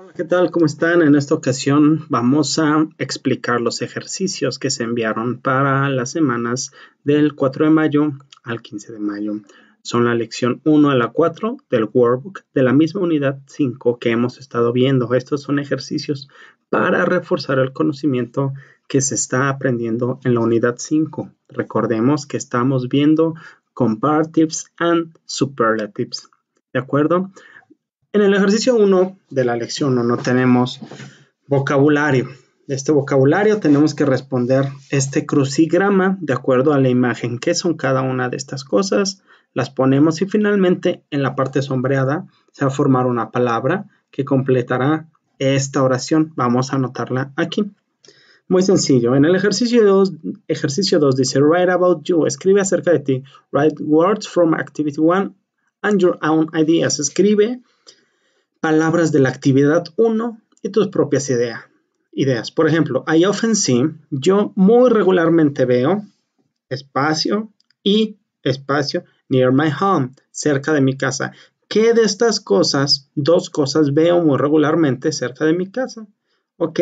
Hola, ¿qué tal? ¿Cómo están? En esta ocasión vamos a explicar los ejercicios que se enviaron para las semanas del 4 de mayo al 15 de mayo. Son la lección 1 a la 4 del workbook de la misma unidad 5 que hemos estado viendo. Estos son ejercicios para reforzar el conocimiento que se está aprendiendo en la unidad 5. Recordemos que estamos viendo comparatives and superlatives. ¿De acuerdo? En el ejercicio 1 de la lección 1 tenemos vocabulario. De este vocabulario tenemos que responder este crucigrama de acuerdo a la imagen, qué son cada una de estas cosas, las ponemos y finalmente en la parte sombreada se va a formar una palabra que completará esta oración. Vamos a anotarla aquí. Muy sencillo. En el ejercicio 2, ejercicio 2 dice write about you, escribe acerca de ti. Write words from activity 1 and your own ideas. Escribe palabras de la actividad 1 y tus propias ideas. ideas. Por ejemplo, I often see, yo muy regularmente veo espacio y espacio near my home, cerca de mi casa. ¿Qué de estas cosas, dos cosas veo muy regularmente cerca de mi casa? ¿Ok?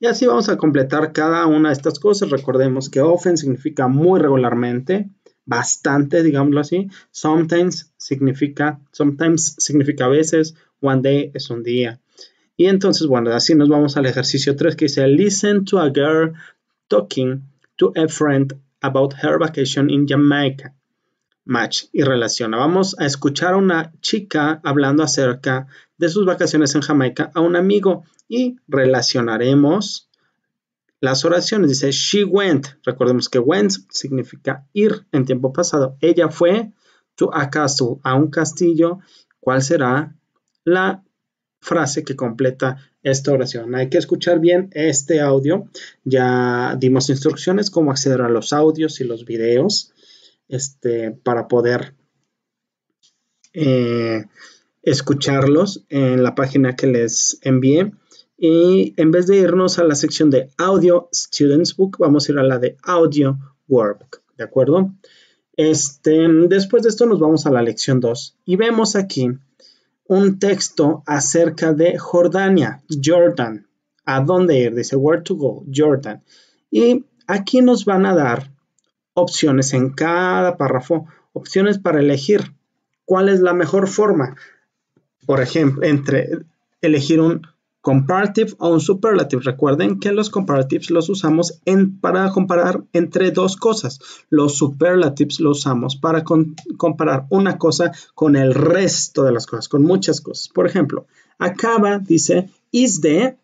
Y así vamos a completar cada una de estas cosas. Recordemos que often significa muy regularmente, bastante, digámoslo así. Sometimes significa, sometimes significa a veces, One day es un día. Y entonces, bueno, así nos vamos al ejercicio 3 que dice Listen to a girl talking to a friend about her vacation in Jamaica. Match y relaciona. Vamos a escuchar a una chica hablando acerca de sus vacaciones en Jamaica a un amigo y relacionaremos las oraciones. Dice she went. Recordemos que went significa ir en tiempo pasado. Ella fue to a castle, a un castillo. ¿Cuál será la frase que completa esta oración. Hay que escuchar bien este audio. Ya dimos instrucciones cómo acceder a los audios y los videos este, para poder eh, escucharlos en la página que les envié. Y en vez de irnos a la sección de Audio Students Book, vamos a ir a la de Audio Workbook. ¿De acuerdo? Este, después de esto nos vamos a la lección 2 y vemos aquí un texto acerca de Jordania, Jordan. ¿A dónde ir? Dice, where to go, Jordan. Y aquí nos van a dar opciones en cada párrafo, opciones para elegir cuál es la mejor forma. Por ejemplo, entre elegir un Comparative o un superlative. Recuerden que los comparatives los usamos en, para comparar entre dos cosas. Los superlatives los usamos para comparar una cosa con el resto de las cosas, con muchas cosas. Por ejemplo, acaba, dice, is the,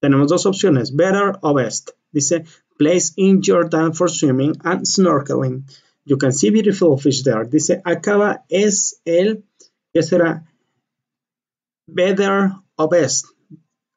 tenemos dos opciones, better o best. Dice, place in Jordan for swimming and snorkeling. You can see beautiful fish there. Dice, acaba es el, ¿qué será? Better o best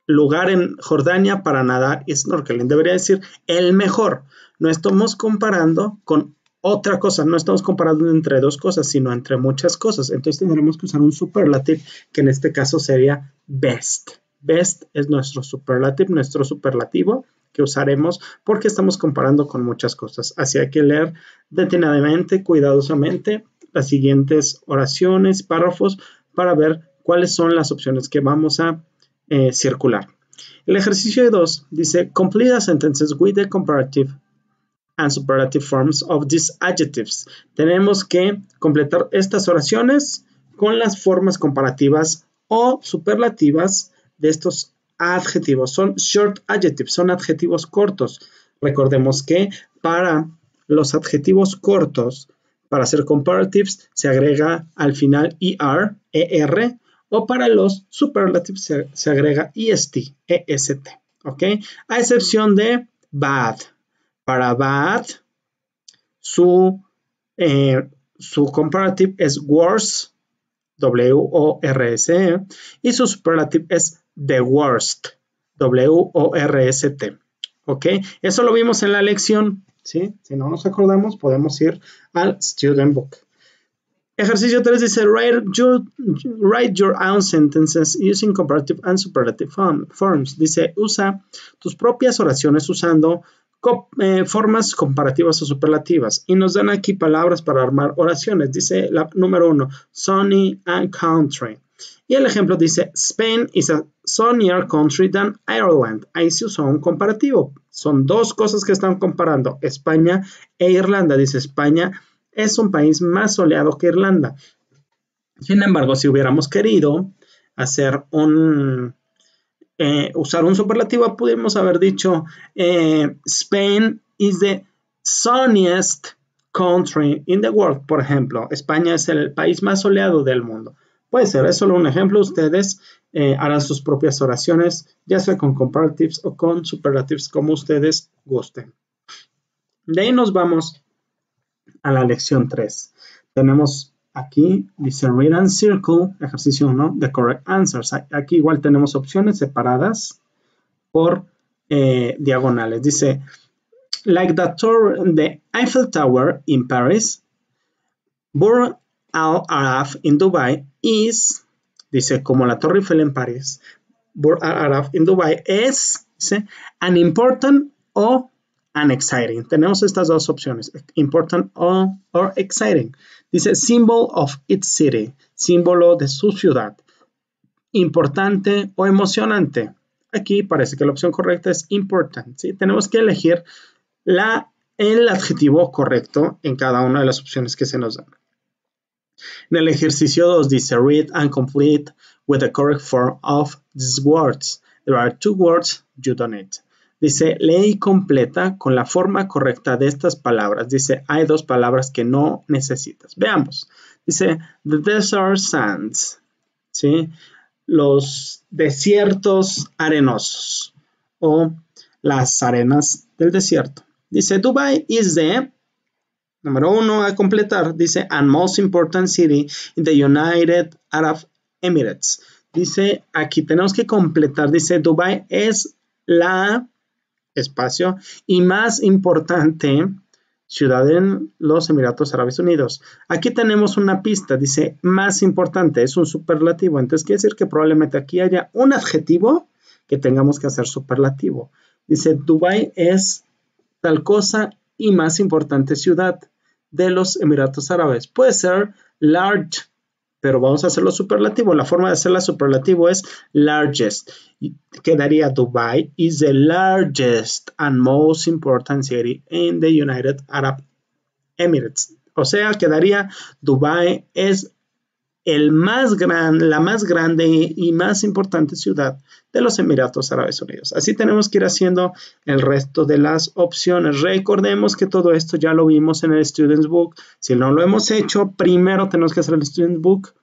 lugar en Jordania para nadar y snorkeling. Debería decir el mejor. No estamos comparando con otra cosa, no estamos comparando entre dos cosas, sino entre muchas cosas. Entonces tendremos que usar un superlativo, que en este caso sería best. Best es nuestro superlativo, nuestro superlativo que usaremos porque estamos comparando con muchas cosas. Así hay que leer detenidamente, cuidadosamente las siguientes oraciones, párrafos para ver cuáles son las opciones que vamos a eh, circular. El ejercicio 2 dice, complete the sentences with the comparative and superlative forms of these adjectives. Tenemos que completar estas oraciones con las formas comparativas o superlativas de estos adjetivos. Son short adjectives, son adjetivos cortos. Recordemos que para los adjetivos cortos, para hacer comparatives, se agrega al final ER, ER o para los superlatives se, agrega EST, EST, ¿ok? A excepción de bad. Para bad, su, eh, su comparative es worse, W-O-R-S-E, y su superlative es the worst, W-O-R-S-T, ¿ok? Eso lo vimos en la lección, ¿sí? Si no nos acordamos, podemos ir al student book. Ejercicio 3 dice, write your, own sentences using comparative and superlative forms. Dice, usa tus propias oraciones usando eh, formas comparativas o superlativas. Y nos dan aquí palabras para armar oraciones. Dice la número 1, sunny and country. Y el ejemplo dice, Spain is a sunnier country than Ireland. Ahí se usó un comparativo. Son dos cosas que están comparando, España e Irlanda. Dice, España es un país más soleado que Irlanda. Sin embargo, si hubiéramos querido hacer un, eh, usar un superlativo, pudimos haber dicho, eh, Spain is the sunniest country in the world, por ejemplo. España es el país más soleado del mundo. Puede ser, es solo un ejemplo. Ustedes eh, harán sus propias oraciones, ya sea con comparatives o con superlatives, como ustedes gusten. De ahí nos vamos a la lección 3. Tenemos aquí, dice read and circle, ejercicio 1, the correct answers. Aquí igual tenemos opciones separadas por eh, diagonales. Dice, like the, tower. the Eiffel Tower in Paris, bur Al Araf. in Dubai is, dice, como la Torre Eiffel en París, bur Al Araf. in Dubai es, dice, an important o and exciting. Tenemos estas dos opciones, important or, exciting. Dice symbol of its city, símbolo de su ciudad. Importante o emocionante. Aquí parece que la opción correcta es important. Tenemos que elegir la, el adjetivo correcto en cada una de las opciones que se nos dan. En el ejercicio 2 dice read and complete with the correct form of these words. There are two words you don't need. Dice, ley completa con la forma correcta de estas palabras. Dice, hay dos palabras que no necesitas. Veamos. Dice, the desert sands. Los desiertos arenosos o las arenas del desierto. Dice, Dubai is the Número uno a completar, dice, and most important city in the United Arab Emirates. Dice, aquí tenemos que completar, dice, Dubai es la espacio y más importante, ciudad en los Emiratos Árabes Unidos. Aquí tenemos una pista, dice más importante, es un superlativo, entonces quiere decir que probablemente aquí haya un adjetivo que tengamos que hacer superlativo. Dice Dubai es tal cosa y más importante ciudad de los Emiratos Árabes. Puede ser large pero vamos a hacerlo superlativo. La forma de hacerlo superlativo es largest. Quedaría Dubai is the largest and most important city in the United Arab Emirates. O sea, quedaría Dubai es más gran, la más grande y más importante ciudad de los Emiratos Árabes Unidos. Así tenemos que ir haciendo el resto de las opciones. Recordemos que todo esto ya lo vimos en el Students Book. Si no lo hemos hecho, primero tenemos que hacer el Student Book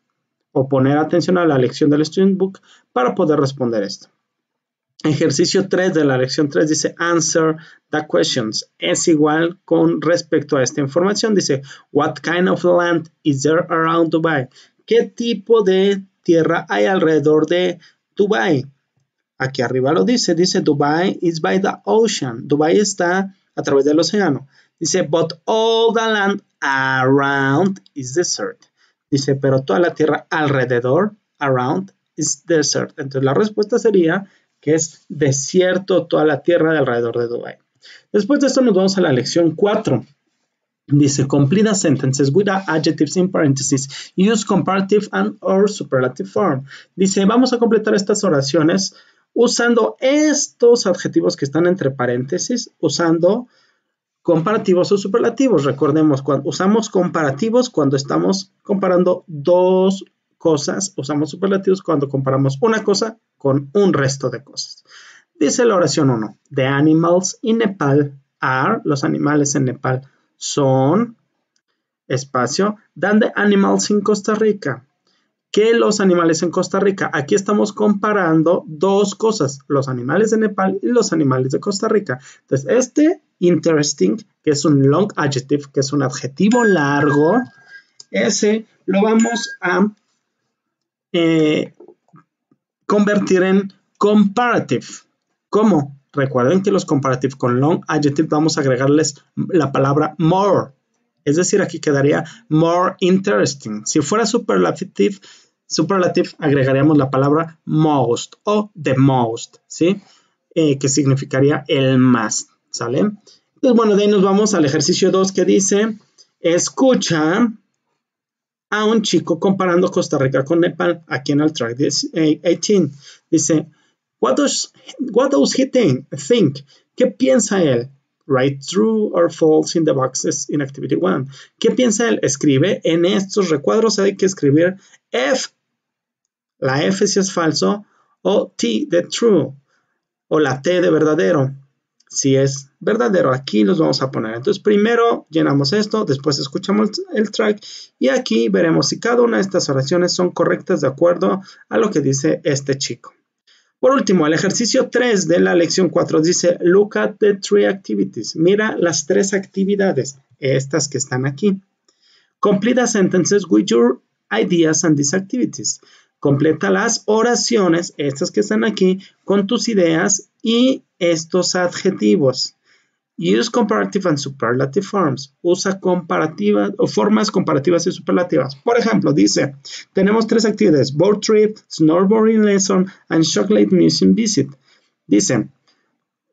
o poner atención a la lección del Student Book para poder responder esto. Ejercicio 3 de la lección 3 dice answer the questions. Es igual con respecto a esta información. Dice, what kind of land is there around Dubai? ¿Qué tipo de tierra hay alrededor de Dubai? Aquí arriba lo dice, dice Dubai is by the ocean. Dubai está a través del océano. Dice, but all the land around is desert. Dice, pero toda la tierra alrededor, around, is desert. Entonces la respuesta sería que es desierto toda la tierra alrededor de Dubai. Después de esto nos vamos a la lección 4. Dice, complete sentences with adjectives in parentheses. Use comparative and or superlative form. Dice, vamos a completar estas oraciones usando estos adjetivos que están entre paréntesis, usando comparativos o superlativos. Recordemos, cuando usamos comparativos cuando estamos comparando dos cosas, usamos superlativos cuando comparamos una cosa con un resto de cosas. Dice la oración 1, The animals in Nepal are, los animales en Nepal son, espacio, dan de animals en Costa Rica? ¿Qué los animales en Costa Rica. Aquí estamos comparando dos cosas, los animales de Nepal y los animales de Costa Rica. Entonces, este interesting, que es un long adjective, que es un adjetivo largo, ese lo vamos a eh, convertir en comparative. ¿Cómo? Recuerden que los comparativos con long adjective vamos a agregarles la palabra more. Es decir, aquí quedaría more interesting. Si fuera superlative, superlative agregaríamos la palabra most o the most, ¿sí? Eh, que significaría el más, ¿sale? Entonces, pues bueno, de ahí nos vamos al ejercicio 2 que dice, escucha a un chico comparando Costa Rica con Nepal aquí en el track 18. Eh, dice, What does, what he think, ¿Qué piensa él? Write true or false in the boxes in activity one. ¿Qué piensa él? Escribe en estos recuadros hay que escribir F. La F si es falso o T de true o la T de verdadero si es verdadero. Aquí los vamos a poner. Entonces primero llenamos esto, después escuchamos el track y aquí veremos si cada una de estas oraciones son correctas de acuerdo a lo que dice este chico. Por último, el ejercicio 3 de la lección 4 dice, look at the three activities. Mira las tres actividades, estas que están aquí. Complete sentences with your ideas and these activities. Completa las oraciones, estas que están aquí, con tus ideas y estos adjetivos. Use comparative and superlative forms. Usa comparativas o formas comparativas y superlativas. Por ejemplo, dice, tenemos tres actividades, boat trip, snowboarding lesson and chocolate museum visit. Dice,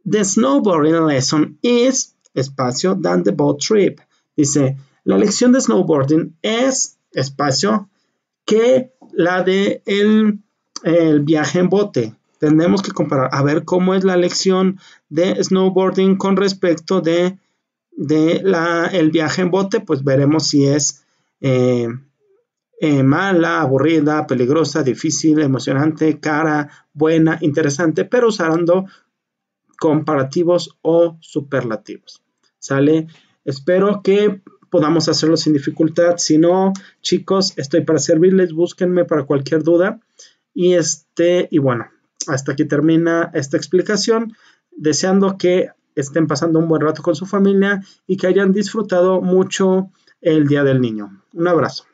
the snowboarding lesson is, espacio, than the boat trip. Dice, la lección de snowboarding es, espacio, que la de el viaje en bote. Tendremos que comparar a ver cómo es la lección de snowboarding con respecto de, el viaje en bote, pues veremos si es eh, eh, mala, aburrida, peligrosa, difícil, emocionante, cara, buena, interesante, pero usando comparativos o superlativos. ¿Sale? Espero que podamos hacerlo sin dificultad. Si no, chicos, estoy para servirles. Búsquenme para cualquier duda. Y este, y bueno, hasta aquí termina esta explicación, deseando que estén pasando un buen rato con su familia y que hayan disfrutado mucho el Día del Niño. Un abrazo.